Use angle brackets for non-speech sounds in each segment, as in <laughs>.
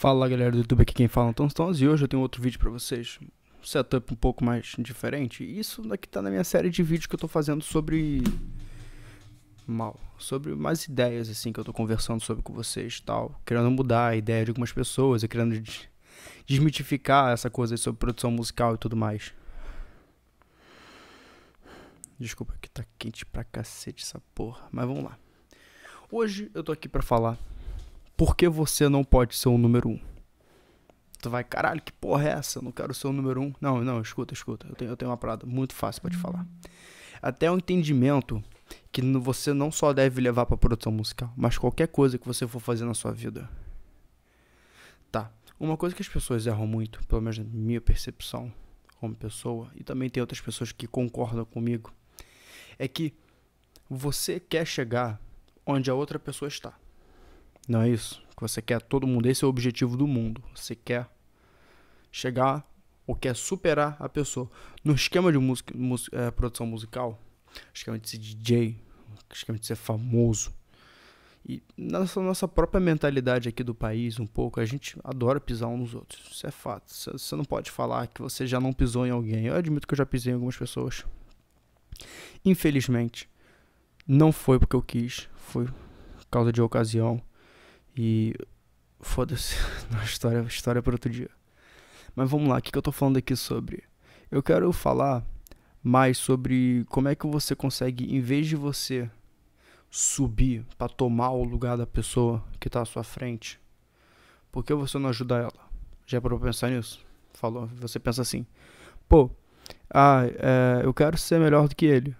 Fala galera do YouTube, aqui quem fala é o Tom Stones e hoje eu tenho outro vídeo pra vocês, um setup um pouco mais diferente. Isso daqui tá na minha série de vídeos que eu tô fazendo sobre... Mal, sobre mais ideias assim que eu tô conversando sobre com vocês tal, querendo mudar a ideia de algumas pessoas e querendo desmitificar essa coisa sobre produção musical e tudo mais. Desculpa que tá quente pra cacete essa porra, mas vamos lá. Hoje eu tô aqui pra falar por que você não pode ser o número um? Tu vai, caralho, que porra é essa? Eu não quero ser o número um. Não, não, escuta, escuta. Eu tenho, eu tenho uma parada muito fácil para te falar. Até o um entendimento que você não só deve levar pra produção musical, mas qualquer coisa que você for fazer na sua vida. Tá. Uma coisa que as pessoas erram muito, pelo menos na minha percepção como pessoa, e também tem outras pessoas que concordam comigo, é que você quer chegar onde a outra pessoa está. Não é isso? Que você quer todo mundo. Esse é o objetivo do mundo. Você quer chegar ou quer superar a pessoa. No esquema de música, é, produção musical, esquema de ser DJ, esquema de ser famoso. E nessa nossa própria mentalidade aqui do país, um pouco, a gente adora pisar uns nos outros. Isso é fato. Você não pode falar que você já não pisou em alguém. Eu admito que eu já pisei em algumas pessoas. Infelizmente, não foi porque eu quis, foi por causa de ocasião. E foda-se, <laughs> história, história para outro dia. Mas vamos lá, o que, que eu tô falando aqui sobre? Eu quero falar mais sobre como é que você consegue, em vez de você subir para tomar o lugar da pessoa que está à sua frente, por que você não ajuda ela? Já parou pra pensar nisso? Falou, você pensa assim, pô, ah, é, eu quero ser melhor do que ele.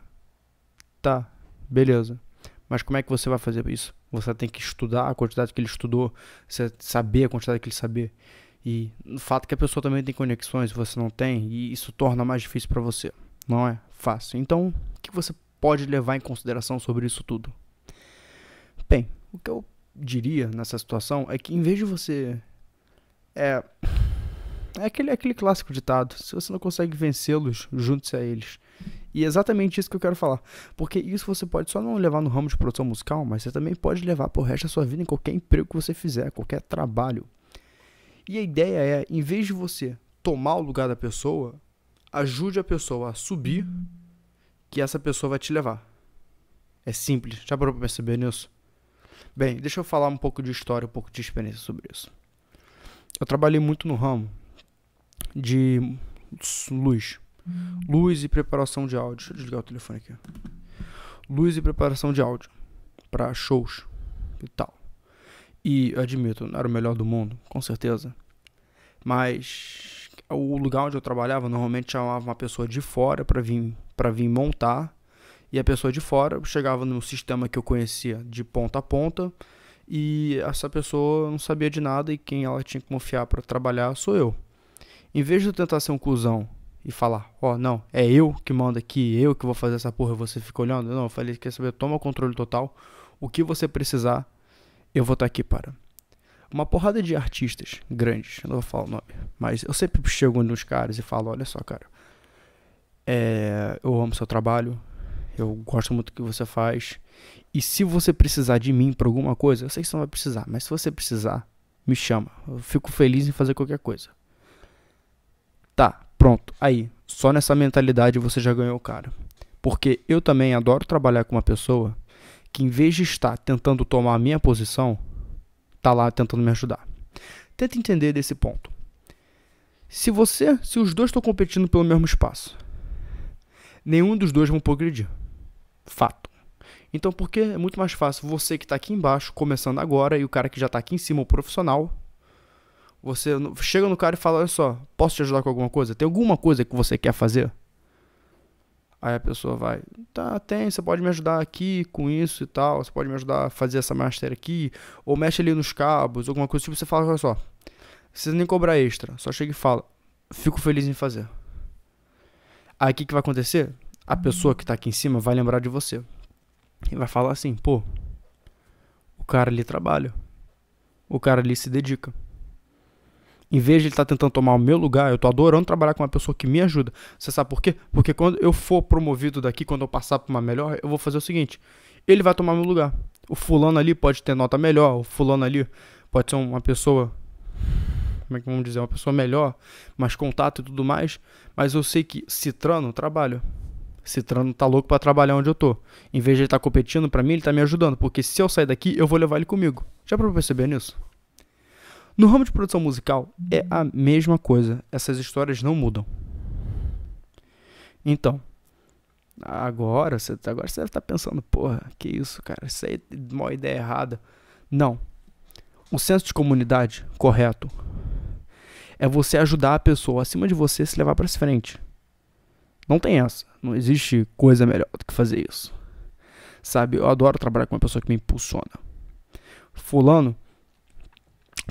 Tá, beleza. Mas como é que você vai fazer isso? Você tem que estudar a quantidade que ele estudou, você saber a quantidade que ele saber E o fato é que a pessoa também tem conexões, você não tem, e isso torna mais difícil para você. Não é fácil. Então, o que você pode levar em consideração sobre isso tudo? Bem, o que eu diria nessa situação é que em vez de você é é aquele, é aquele clássico ditado: se você não consegue vencê-los, junte-se a eles. E é exatamente isso que eu quero falar. Porque isso você pode só não levar no ramo de produção musical, mas você também pode levar pro resto da sua vida em qualquer emprego que você fizer, qualquer trabalho. E a ideia é, em vez de você tomar o lugar da pessoa, ajude a pessoa a subir, que essa pessoa vai te levar. É simples. Já parou pra perceber nisso? Bem, deixa eu falar um pouco de história, um pouco de experiência sobre isso. Eu trabalhei muito no ramo de luz, Luz e preparação de áudio. Deixa eu desligar o telefone aqui. Luz e preparação de áudio para shows e tal. E admito, não era o melhor do mundo, com certeza. Mas o lugar onde eu trabalhava normalmente chamava uma pessoa de fora para vir para vir montar. E a pessoa de fora chegava num sistema que eu conhecia de ponta a ponta. E essa pessoa não sabia de nada e quem ela tinha que confiar para trabalhar sou eu. Em vez de eu tentar ser um cuzão e falar, ó, oh, não, é eu que mando aqui, é eu que vou fazer essa porra, você fica olhando. Não, eu falei, quer saber, toma o controle total. O que você precisar, eu vou estar tá aqui para. Uma porrada de artistas grandes, eu não vou falar o nome, mas eu sempre chego nos caras e falo, olha só, cara, é, eu amo seu trabalho, eu gosto muito do que você faz, e se você precisar de mim para alguma coisa, eu sei que você não vai precisar, mas se você precisar, me chama. Eu fico feliz em fazer qualquer coisa. Tá, Pronto, aí, só nessa mentalidade você já ganhou o cara. Porque eu também adoro trabalhar com uma pessoa que em vez de estar tentando tomar a minha posição, tá lá tentando me ajudar. Tenta entender desse ponto. Se você, se os dois estão competindo pelo mesmo espaço, nenhum dos dois vão progredir. Fato. Então, porque é muito mais fácil você que está aqui embaixo, começando agora, e o cara que já está aqui em cima, o profissional, você chega no cara e fala: Olha só, posso te ajudar com alguma coisa? Tem alguma coisa que você quer fazer? Aí a pessoa vai: Tá, tem, você pode me ajudar aqui com isso e tal. Você pode me ajudar a fazer essa master aqui. Ou mexe ali nos cabos, alguma coisa. Tipo, você fala: Olha só, precisa nem cobrar extra. Só chega e fala: Fico feliz em fazer. Aí o que, que vai acontecer? A pessoa que tá aqui em cima vai lembrar de você. E vai falar assim: Pô, o cara ali trabalha. O cara ali se dedica. Em vez de ele estar tá tentando tomar o meu lugar, eu estou adorando trabalhar com uma pessoa que me ajuda. Você sabe por quê? Porque quando eu for promovido daqui, quando eu passar para uma melhor, eu vou fazer o seguinte: ele vai tomar meu lugar. O fulano ali pode ter nota melhor, o fulano ali pode ser uma pessoa como é que vamos dizer, uma pessoa melhor, mais contato e tudo mais, mas eu sei que Citrano trabalha. Citrano tá louco para trabalhar onde eu tô. Em vez de ele estar tá competindo para mim, ele tá me ajudando, porque se eu sair daqui, eu vou levar ele comigo. Já para perceber nisso? No ramo de produção musical é a mesma coisa, essas histórias não mudam. Então, agora você tá, agora você deve tá estar pensando, porra, que isso, cara, isso aí é uma ideia errada. Não. O senso de comunidade correto é você ajudar a pessoa acima de você se levar para frente. Não tem essa, não existe coisa melhor do que fazer isso. Sabe, eu adoro trabalhar com uma pessoa que me impulsiona. Fulano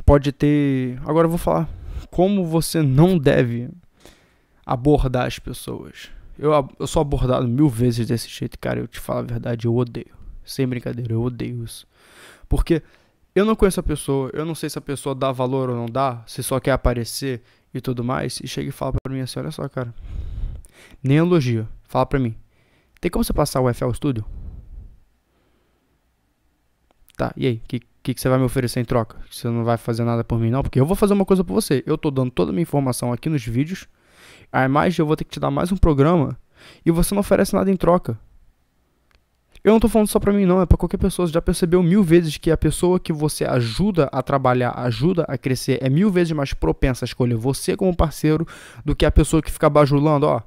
pode ter. Agora eu vou falar como você não deve abordar as pessoas. Eu, eu sou abordado mil vezes desse jeito, cara. Eu te falo a verdade, eu odeio. Sem brincadeira, eu odeio isso. Porque eu não conheço a pessoa, eu não sei se a pessoa dá valor ou não dá, se só quer aparecer e tudo mais. E chega e fala pra mim assim: olha só, cara. Nem elogio. Fala pra mim. Tem como você passar o FL Studio? Tá, e aí? Que, o que, que você vai me oferecer em troca? Você não vai fazer nada por mim, não? Porque eu vou fazer uma coisa por você. Eu tô dando toda a minha informação aqui nos vídeos. A imagem eu vou ter que te dar mais um programa. E você não oferece nada em troca. Eu não tô falando só pra mim, não, é pra qualquer pessoa. Você já percebeu mil vezes que a pessoa que você ajuda a trabalhar, ajuda a crescer, é mil vezes mais propensa a escolher você como parceiro do que a pessoa que fica bajulando, ó.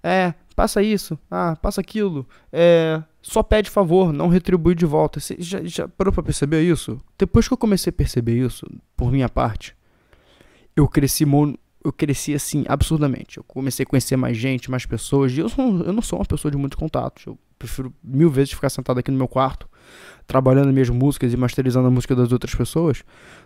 É, passa isso, ah, passa aquilo, é, só pede favor, não retribui de volta. Você já, já parou pra perceber isso? Depois que eu comecei a perceber isso, por minha parte, eu cresci mon... eu cresci assim, absurdamente. Eu comecei a conhecer mais gente, mais pessoas, e eu, sou, eu não sou uma pessoa de muitos contatos. Eu prefiro mil vezes ficar sentado aqui no meu quarto, trabalhando minhas músicas e masterizando a música das outras pessoas,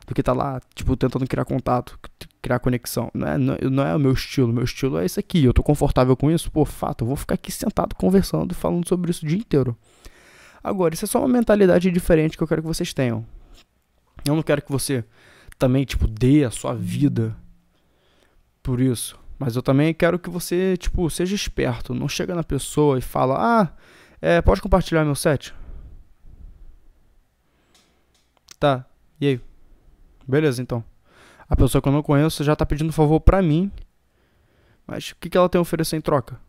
do que tá lá, tipo, tentando criar contato, criar conexão. Não é, não é o meu estilo, meu estilo é isso aqui, eu tô confortável com isso, pô, fato, eu vou ficar aqui sentado conversando e falando sobre isso o dia inteiro. Agora, isso é só uma mentalidade diferente que eu quero que vocês tenham. Eu não quero que você também, tipo, dê a sua vida por isso. Mas eu também quero que você, tipo, seja esperto. Não chega na pessoa e fala, ah, é, pode compartilhar meu set? Tá, e aí? Beleza, então. A pessoa que eu não conheço já tá pedindo favor pra mim. Mas o que, que ela tem a oferecer em troca?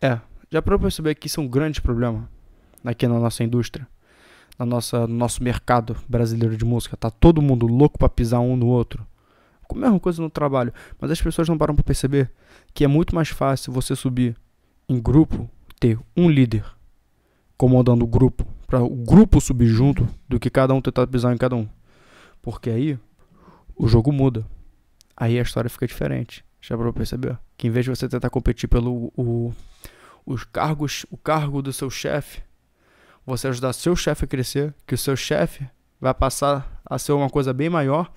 É, já para perceber que isso é um grande problema aqui na nossa indústria, na nossa, no nosso mercado brasileiro de música. Tá todo mundo louco para pisar um no outro. A mesma coisa no trabalho, mas as pessoas não param para perceber que é muito mais fácil você subir em grupo, ter um líder comandando o grupo, para o grupo subjunto do que cada um tentar pisar em cada um. Porque aí o jogo muda. Aí a história fica diferente. Já para perceber que em vez de você tentar competir pelo o, os cargos, o cargo do seu chefe, você ajudar seu chefe a crescer, que o seu chefe vai passar a ser uma coisa bem maior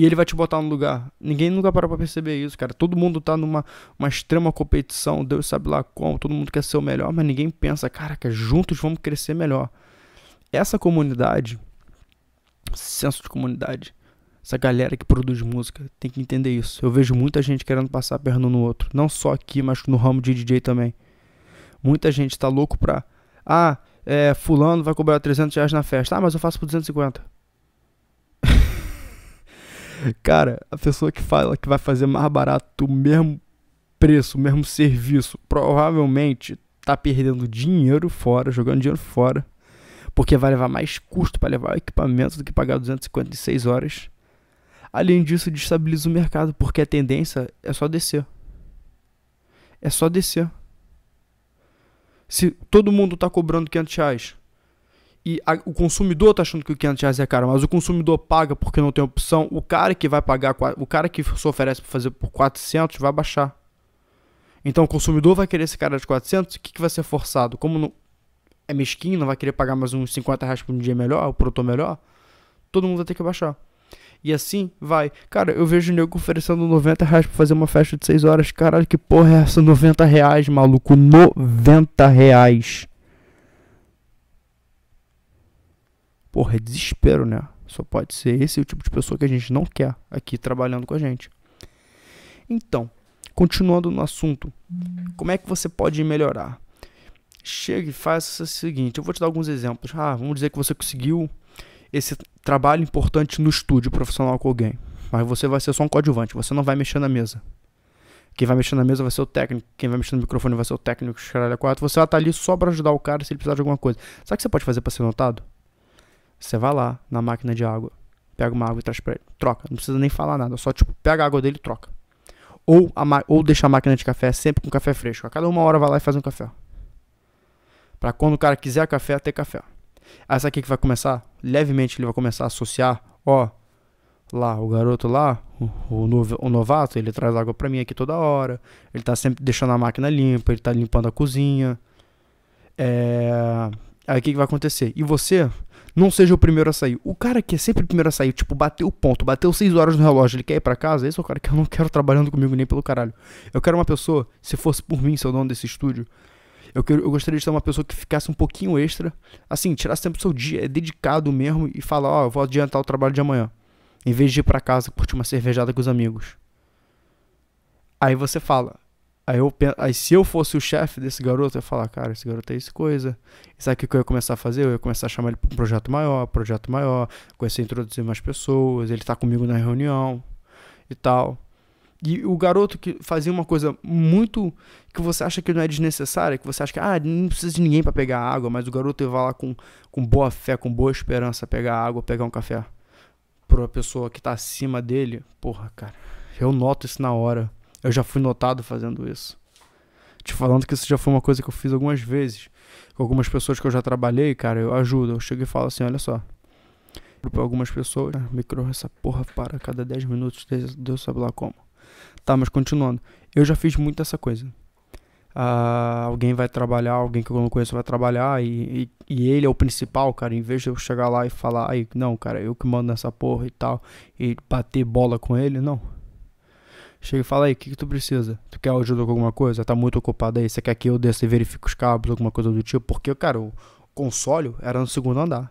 e ele vai te botar no lugar. Ninguém nunca parou pra perceber isso, cara. Todo mundo tá numa uma extrema competição, Deus sabe lá como, todo mundo quer ser o melhor, mas ninguém pensa, caraca, juntos vamos crescer melhor. Essa comunidade, senso de comunidade, essa galera que produz música tem que entender isso. Eu vejo muita gente querendo passar a perna no outro, não só aqui, mas no ramo de DJ também. Muita gente tá louco pra. Ah, é, Fulano vai cobrar 300 reais na festa. Ah, mas eu faço por 250. Cara, a pessoa que fala que vai fazer mais barato o mesmo preço, o mesmo serviço, provavelmente tá perdendo dinheiro fora, jogando dinheiro fora, porque vai levar mais custo para levar o equipamento do que pagar 256 horas. Além disso, destabiliza o mercado, porque a tendência é só descer. É só descer. Se todo mundo está cobrando 500 reais, e a, o consumidor tá achando que o 500 reais é caro, mas o consumidor paga porque não tem opção, o cara que vai pagar, o cara que se oferece para fazer por 400 vai baixar. Então o consumidor vai querer esse cara de 400, o que, que vai ser forçado? Como não, é mesquinho, não vai querer pagar mais uns 50 reais por um dia melhor, o produtor melhor, todo mundo vai ter que baixar. E assim vai. Cara, eu vejo o nego oferecendo 90 reais pra fazer uma festa de 6 horas. Caralho, que porra é essa? 90 reais, maluco. 90 reais. porra, é desespero, né? Só pode ser esse o tipo de pessoa que a gente não quer aqui trabalhando com a gente. Então, continuando no assunto, como é que você pode melhorar? Chegue e faça o seguinte, eu vou te dar alguns exemplos. Ah, vamos dizer que você conseguiu esse trabalho importante no estúdio profissional com alguém, mas você vai ser só um coadjuvante, você não vai mexer na mesa. Quem vai mexer na mesa vai ser o técnico, quem vai mexer no microfone vai ser o técnico, quatro. Você vai estar tá ali só para ajudar o cara se ele precisar de alguma coisa. Sabe o que você pode fazer para ser notado? Você vai lá na máquina de água, pega uma água e traz pra ele. Troca. Não precisa nem falar nada. Só, tipo, pega a água dele e troca. Ou, a ou deixa a máquina de café sempre com café fresco. A cada uma hora vai lá e faz um café. Pra quando o cara quiser café, ter café. Essa aqui que vai começar? Levemente ele vai começar a associar, ó, lá, o garoto lá, o, novo, o novato, ele traz água pra mim aqui toda hora. Ele tá sempre deixando a máquina limpa, ele tá limpando a cozinha. É... Aí o que, que vai acontecer? E você não seja o primeiro a sair. O cara que é sempre o primeiro a sair, tipo, bateu o ponto, bateu 6 horas no relógio, ele quer ir para casa, esse é o cara que eu não quero trabalhando comigo nem pelo caralho. Eu quero uma pessoa, se fosse por mim, seu dono desse estúdio, eu, quero, eu gostaria de ser uma pessoa que ficasse um pouquinho extra, assim, tirasse tempo do seu dia, é dedicado mesmo e falar, ó, oh, eu vou adiantar o trabalho de amanhã, em vez de ir para casa curtir uma cervejada com os amigos. Aí você fala, Aí, eu, aí se eu fosse o chefe desse garoto, eu ia falar, cara, esse garoto é isso coisa. E sabe o que eu ia começar a fazer? Eu ia começar a chamar ele para um projeto maior, projeto maior, começar a introduzir mais pessoas, ele tá comigo na reunião e tal. E o garoto que fazia uma coisa muito que você acha que não é desnecessária, que você acha que ah, não precisa de ninguém para pegar água, mas o garoto ia lá com, com boa fé, com boa esperança pegar água, pegar um café para a pessoa que tá acima dele. Porra, cara, eu noto isso na hora. Eu já fui notado fazendo isso. Te falando que isso já foi uma coisa que eu fiz algumas vezes. Com algumas pessoas que eu já trabalhei, cara, eu ajudo. Eu chego e falo assim: olha só. Para algumas pessoas, ah, micro essa porra para cada 10 minutos, Deus sabe lá como. Tá, mas continuando. Eu já fiz muito essa coisa. Ah, alguém vai trabalhar, alguém que eu não conheço vai trabalhar e, e, e, ele é o principal, cara. Em vez de eu chegar lá e falar, aí, não, cara, eu que mando nessa porra e tal, e bater bola com ele, não. Chega e fala aí, o que, que tu precisa? Tu quer ajuda com alguma coisa? Tá muito ocupado aí? Você quer que eu desça e verifique os cabos, alguma coisa do tipo? Porque, cara, o console era no segundo andar.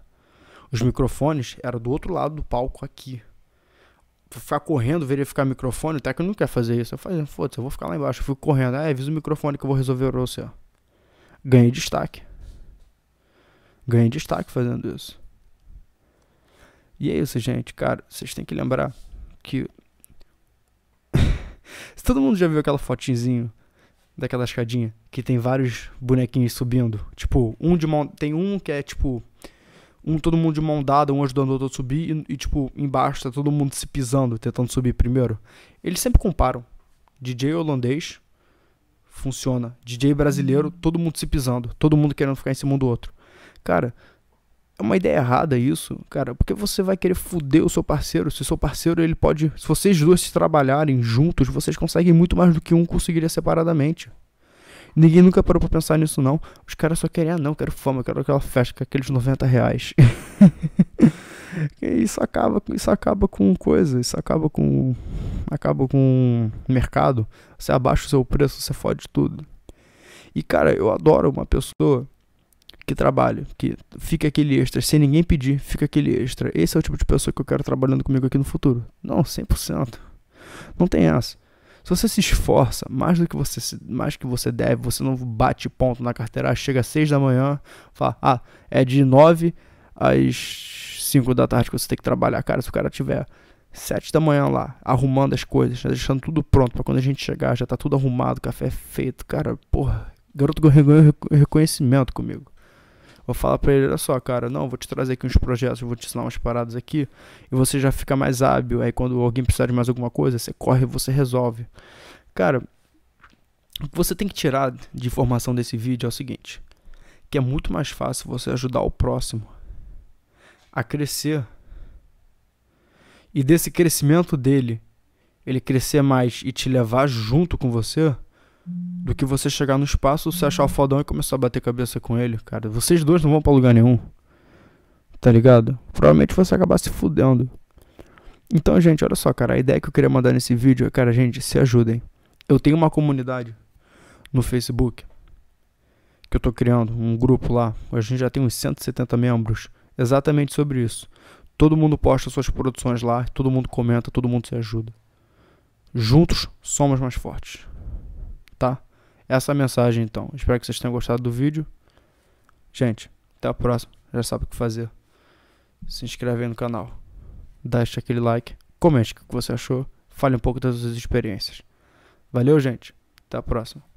Os microfones eram do outro lado do palco aqui. Vou ficar correndo, verificar microfone, até que eu não quer fazer isso. Eu falei, foda-se, eu vou ficar lá embaixo. Eu fui correndo, ah, avisa o microfone que eu vou resolver o seu. Ganhei destaque. Ganhei destaque fazendo isso. E é isso, gente, cara. Vocês têm que lembrar que Todo mundo já viu aquela fotinzinho daquela escadinha que tem vários bonequinhos subindo. Tipo, um de mão. Tem um que é tipo. Um todo mundo de mão dada, um ajudando o outro a subir, e, e tipo, embaixo tá todo mundo se pisando, tentando subir primeiro. Eles sempre comparam. DJ holandês funciona. DJ brasileiro, uhum. todo mundo se pisando, todo mundo querendo ficar em cima um do outro. Cara, é uma ideia errada isso, cara, porque você vai querer foder o seu parceiro, se o seu parceiro ele pode, se vocês dois se trabalharem juntos, vocês conseguem muito mais do que um conseguiria separadamente. Ninguém nunca parou pra pensar nisso não, os caras só querem, ah não, quero fama, quero aquela festa com aqueles 90 reais. <laughs> isso acaba, isso acaba com coisa, isso acaba com, acaba com mercado, você abaixa o seu preço, você fode tudo. E cara, eu adoro uma pessoa que trabalha, que fica aquele extra, sem ninguém pedir, fica aquele extra. Esse é o tipo de pessoa que eu quero trabalhando comigo aqui no futuro. Não, 100%. Não tem essa. Se você se esforça mais do que você mais que você deve, você não bate ponto na carteira, chega às 6 da manhã, fala, ah, é de 9 às 5 da tarde que você tem que trabalhar. Cara, se o cara tiver 7 da manhã lá, arrumando as coisas, né, deixando tudo pronto para quando a gente chegar, já tá tudo arrumado, café feito, cara, porra, garoto ganhou reconhecimento comigo. Vou falar para ele, olha só, cara, não, vou te trazer aqui uns projetos, vou te ensinar umas paradas aqui, e você já fica mais hábil. Aí quando alguém precisar de mais alguma coisa, você corre e você resolve. Cara, o que você tem que tirar de informação desse vídeo é o seguinte: que é muito mais fácil você ajudar o próximo a crescer. E desse crescimento dele, ele crescer mais e te levar junto com você, do que você chegar no espaço, se achar o fodão e começar a bater cabeça com ele, cara. Vocês dois não vão pra lugar nenhum. Tá ligado? Provavelmente você acabar se fudendo. Então, gente, olha só, cara. A ideia que eu queria mandar nesse vídeo é, cara, gente, se ajudem. Eu tenho uma comunidade no Facebook que eu tô criando, um grupo lá. A gente já tem uns 170 membros. Exatamente sobre isso. Todo mundo posta suas produções lá, todo mundo comenta, todo mundo se ajuda. Juntos somos mais fortes essa mensagem então. Espero que vocês tenham gostado do vídeo. Gente, até a próxima. Já sabe o que fazer. Se inscreve aí no canal. Deixe aquele like. Comente o que você achou. Fale um pouco das suas experiências. Valeu, gente. Até a próxima.